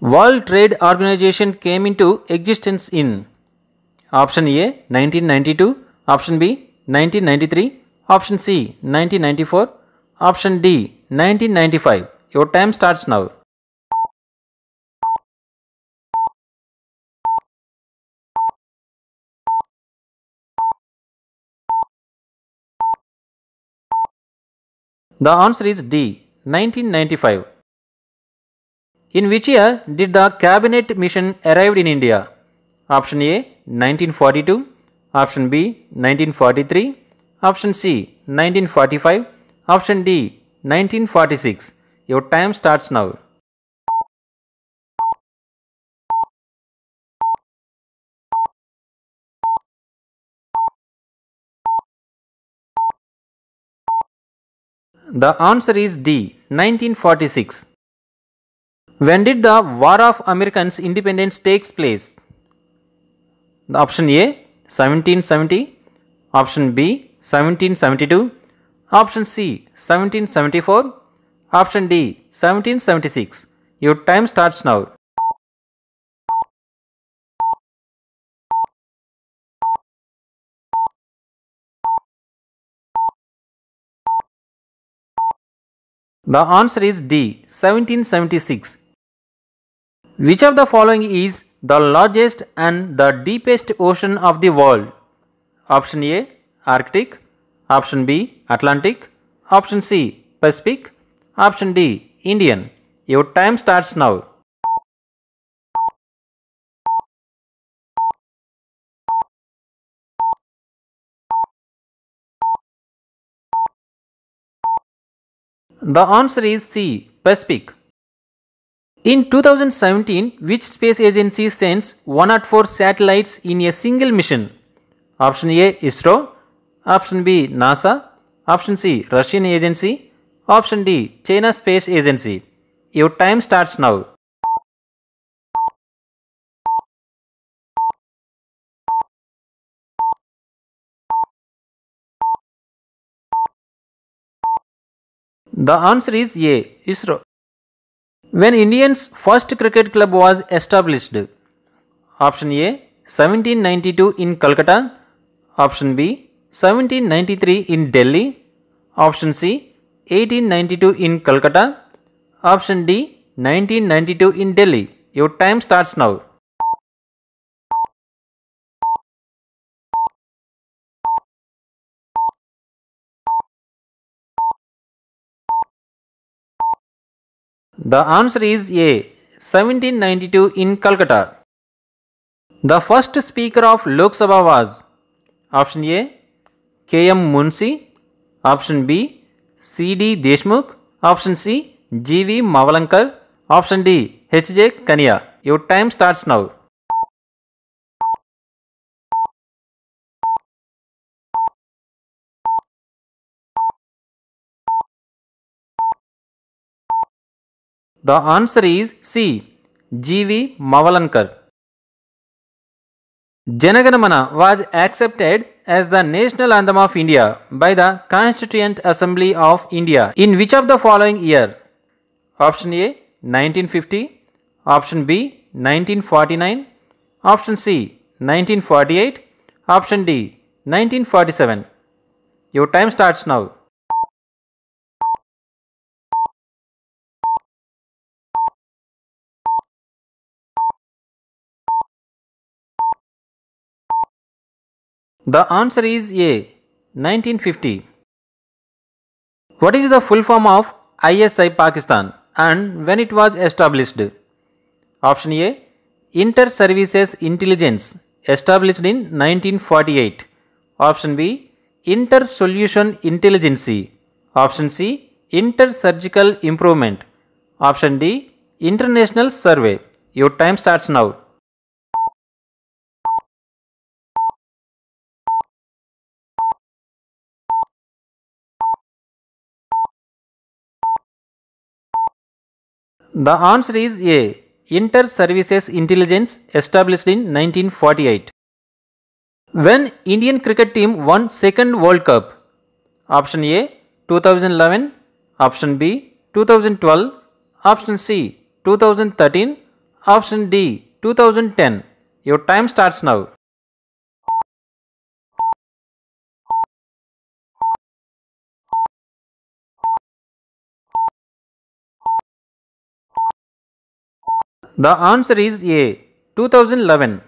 World Trade Organization came into existence in option A 1992, option B 1993, option C 1994, option D 1995. Your time starts now. The answer is D 1995. In which year did the cabinet mission arrived in India? Option A 1942, option B 1943, option C 1945, option D 1946. Your time starts now. The answer is D 1946. When did the War of Americans Independence takes place? The option A 1770, option B 1772, option C 1774, option D 1776. Your time starts now. The answer is D 1776. Which of the following is the largest and the deepest ocean of the world? Option A Arctic, Option B Atlantic, Option C Pacific, Option D Indian. Your time starts now. The answer is C Pacific. In 2017, which space agency sends 104 satellites in a single mission? Option A ISRO, Option B NASA, Option C Russian agency, Option D China Space Agency. Your time starts now. The answer is A ISRO. When Indians first cricket club was established? Option A 1792 in Calcutta, option B 1793 in Delhi, option C 1892 in Calcutta, option D 1992 in Delhi. Your time starts now. The answer is A. 1792 in Calcutta. The first speaker of Lok Sabha was Option A. K. M. Munshi. Option B. C. D. Deshmukh. Option C. G. V. Mavalankar. Option D. H. J. Kania. Your time starts now. The answer is C. G.V. Mavalankar. Janaganamana was accepted as the national anthem of India by the Constituent Assembly of India in which of the following year? Option A 1950, option B 1949, option C 1948, option D 1947. Your time starts now. The answer is A. 1950. What is the full form of ISI Pakistan and when it was established? Option A. Inter Services Intelligence established in 1948. Option B. Inter Solution Intelligence. Option C. Inter Surgical Improvement. Option D. International Survey. Your time starts now. The answer is A. Inter Services Intelligence established in 1948. When Indian cricket team won second World Cup? Option A 2011, option B 2012, option C 2013, option D 2010. Your time starts now. The answer is A. 2011.